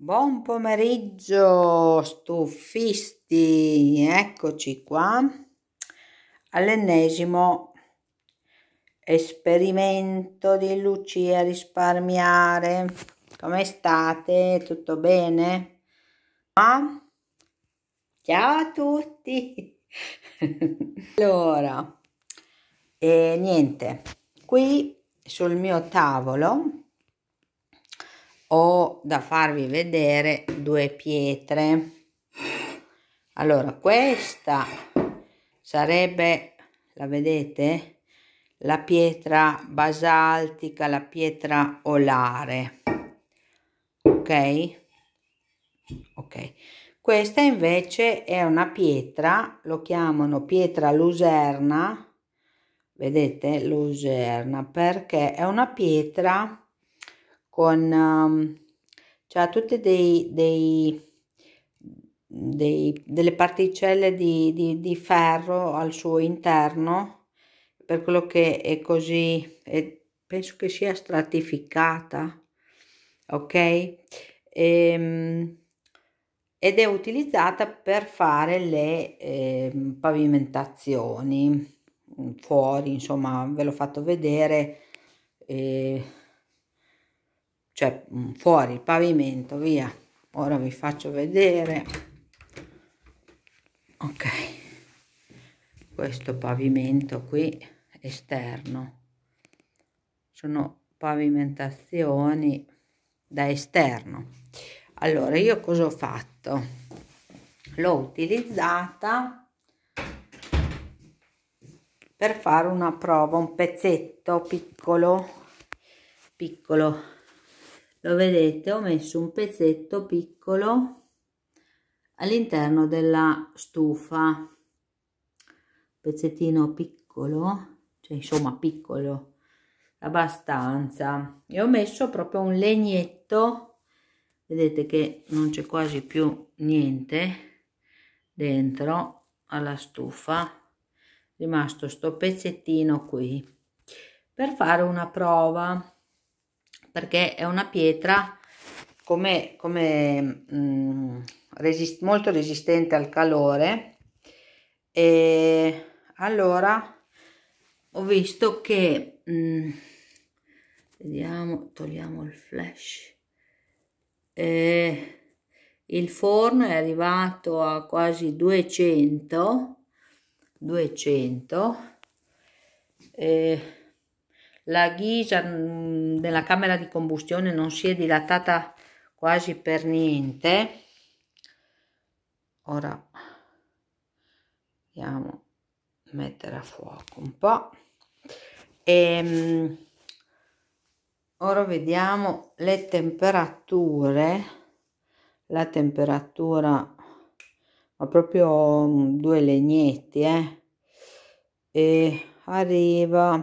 Buon pomeriggio stufisti, eccoci qua all'ennesimo esperimento di Lucia risparmiare. Come state? Tutto bene? Ah? Ciao a tutti! allora, e eh, niente, qui sul mio tavolo ho da farvi vedere due pietre allora questa sarebbe la vedete la pietra basaltica la pietra olare ok ok questa invece è una pietra lo chiamano pietra luserna vedete luserna perché è una pietra con um, cioè tutte dei, dei, dei, delle particelle di, di, di, ferro al suo interno per quello che è così è, penso che sia stratificata ok e, ehm, ed è utilizzata per fare le eh, pavimentazioni fuori insomma ve l'ho fatto vedere eh, cioè mm, fuori il pavimento, via. Ora vi faccio vedere. Ok, questo pavimento qui esterno. Sono pavimentazioni da esterno. Allora, io cosa ho fatto? L'ho utilizzata per fare una prova, un pezzetto piccolo, piccolo lo vedete ho messo un pezzetto piccolo all'interno della stufa pezzettino piccolo cioè insomma piccolo abbastanza e ho messo proprio un legnetto vedete che non c'è quasi più niente dentro alla stufa rimasto sto pezzettino qui per fare una prova perché è una pietra come, come mh, mm, resist molto resistente al calore e allora ho visto che mh, mm, vediamo togliamo il flash e il forno è arrivato a quasi 200 200 e la ghisa mm, della camera di combustione non si è dilatata quasi per niente. Ora andiamo a mettere a fuoco un po'. E, ehm, ora vediamo le temperature. La temperatura ma proprio mm, due legnetti eh? e arriva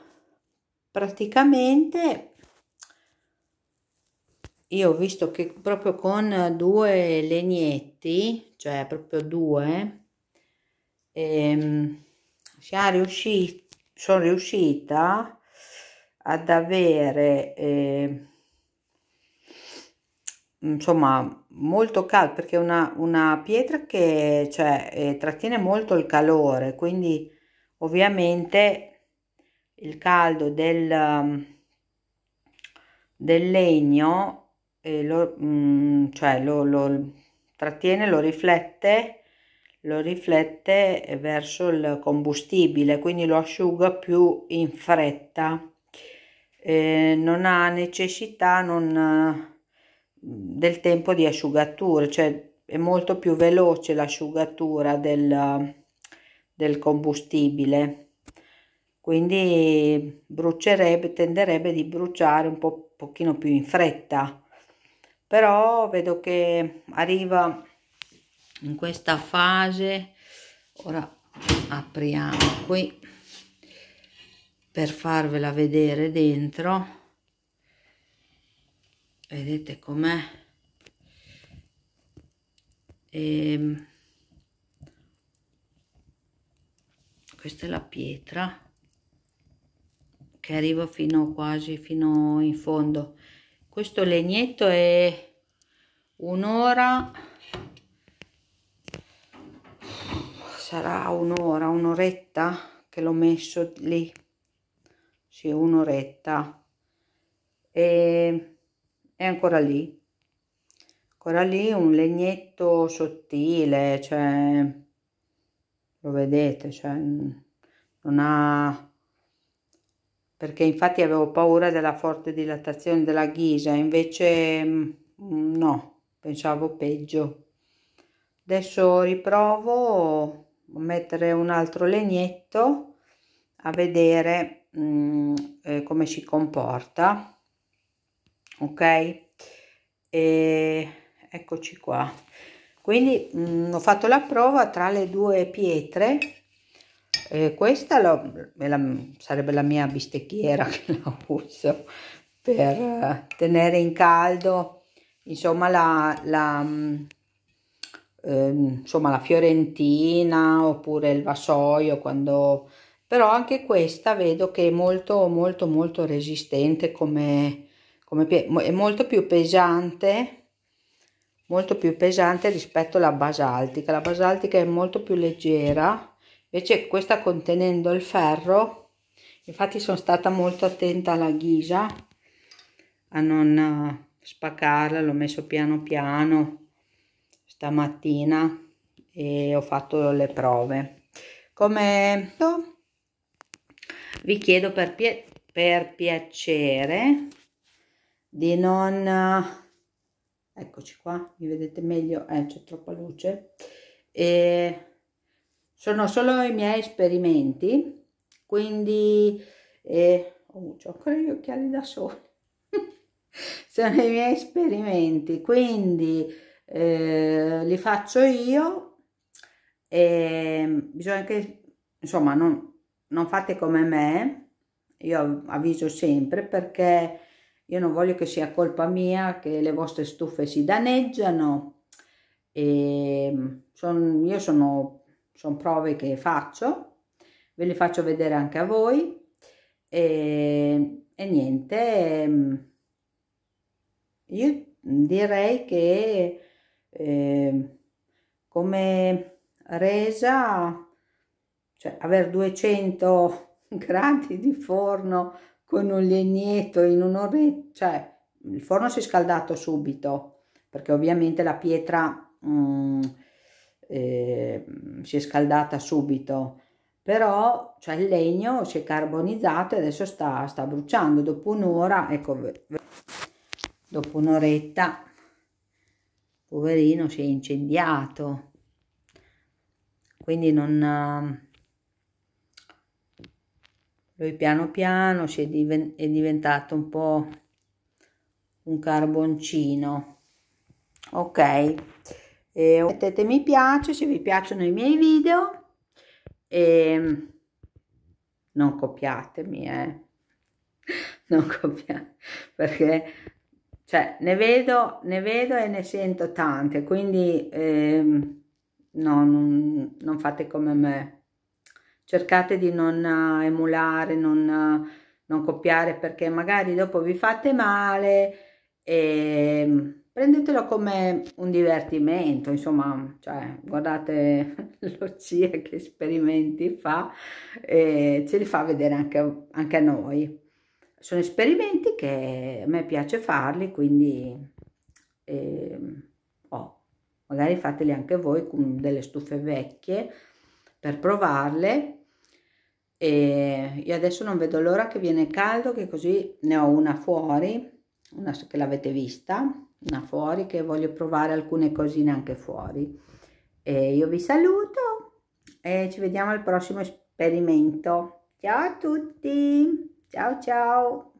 praticamente io ho visto che proprio con due legnetti cioè proprio due ehm, riusciti, sono riuscita ad avere eh, insomma molto caldo perché una, una pietra che cioè, eh, trattiene molto il calore quindi ovviamente il caldo del, um, del legno eh, lo, mm, cioè lo, lo trattiene, lo riflette, lo riflette verso il combustibile, quindi lo asciuga più in fretta. Eh, non ha necessità non, del tempo di asciugatura, cioè è molto più veloce l'asciugatura del, del combustibile quindi brucierebbe, tenderebbe di bruciare un po', pochino più in fretta però vedo che arriva in questa fase ora apriamo qui per farvela vedere dentro vedete com'è e... Ehm, questa è la pietra che arrivo fino quasi fino in fondo questo legnetto è un'ora sarà un'ora un'oretta che l'ho messo lì sì un'oretta e è ancora lì ancora lì un legnetto sottile cioè lo vedete cioè non ha perché infatti avevo paura della forte dilatazione della ghisa, invece mm, no, pensavo peggio. Adesso riprovo a mettere un altro legnetto a vedere mm, eh, come si comporta. Ok? E eccoci qua. Quindi mm, ho fatto la prova tra le due pietre e questa la, la, sarebbe la mia bistecchiera che la uso per eh, tenere in caldo insomma la, la, ehm, insomma, la fiorentina oppure il vassoio quando però anche questa vedo che è molto molto molto resistente come, come è molto più pesante molto più pesante rispetto alla basaltica la basaltica è molto più leggera invece questa contenendo il ferro infatti sono stata molto attenta alla ghisa a non eh, spaccarla l'ho messo piano piano stamattina e ho fatto le prove come vi chiedo per, pie per piacere di non eh, eccoci qua mi vedete meglio eh, c'è troppa luce e sono solo i miei esperimenti, quindi eh, oh, ho ancora gli occhiali da sole, sono i miei esperimenti, quindi eh, li faccio io e ehm, bisogna che, insomma, non, non fate come me, io avviso sempre perché io non voglio che sia colpa mia che le vostre stufe si danneggiano e ehm, son, io sono sono prove che faccio, ve le faccio vedere anche a voi e, e niente, ehm, io direi che eh, come resa, cioè avere 200 gradi di forno con un legneto in un'oretta, cioè il forno si è scaldato subito perché ovviamente la pietra mh, mm, eh, si è scaldata subito, però cioè il legno si è carbonizzato e adesso sta, sta bruciando. Dopo un'ora, ecco, dopo un'oretta, poverino, si è incendiato. Quindi non... Lui piano piano si è, diven è diventato un po' un carboncino. Ok e mettete mi piace se vi piacciono i miei video e ehm, non copiatemi eh non copiate perché cioè ne vedo ne vedo e ne sento tante quindi ehm, no, non, non, fate come me cercate di non eh, emulare non, non copiare perché magari dopo vi fate male e ehm, prendetelo come un divertimento, insomma, cioè, guardate lo CIA che esperimenti fa e ce li fa vedere anche, anche a noi. Sono esperimenti che a me piace farli, quindi eh, oh, magari fateli anche voi con delle stufe vecchie per provarle. E io adesso non vedo l'ora che viene caldo, che così ne ho una fuori, una che l'avete vista, una fuori che voglio provare alcune cosine anche fuori e io vi saluto e ci vediamo al prossimo esperimento ciao a tutti ciao ciao